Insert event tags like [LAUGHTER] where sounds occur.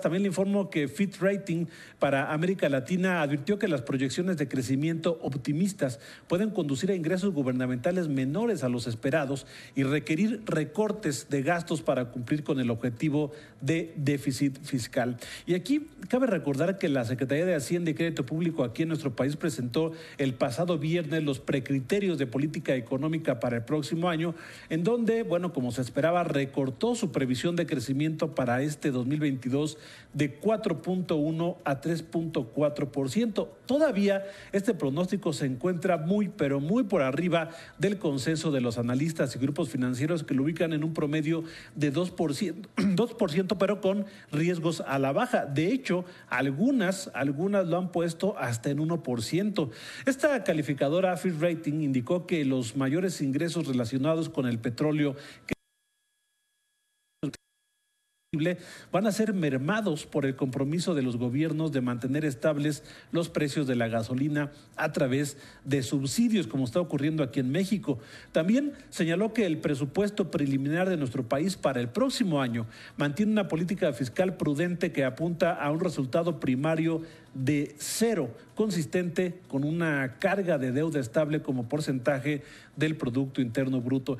También le informo que Fit Rating para América Latina advirtió que las proyecciones de crecimiento optimistas pueden conducir a ingresos gubernamentales menores a los esperados y requerir recortes de gastos para cumplir con el objetivo de déficit fiscal. Y aquí cabe recordar que la Secretaría de Hacienda y Crédito Público aquí en nuestro país presentó el pasado viernes los precriterios de política económica para el próximo año, en donde, bueno, como se esperaba, recortó su previsión de crecimiento para este 2022 de 4.1 a 3.4%. Todavía este pronóstico se encuentra muy, pero muy por arriba del consenso de los analistas y grupos financieros que lo ubican en un promedio de 2%, 2% [CLEARS THROAT] pero con riesgos a la baja. De hecho, algunas, algunas lo han puesto hasta en 1%. Esta calificadora Fitch Rating indicó que los mayores ingresos relacionados con el petróleo que van a ser mermados por el compromiso de los gobiernos de mantener estables los precios de la gasolina a través de subsidios, como está ocurriendo aquí en México. También señaló que el presupuesto preliminar de nuestro país para el próximo año mantiene una política fiscal prudente que apunta a un resultado primario de cero, consistente con una carga de deuda estable como porcentaje del Producto Interno Bruto.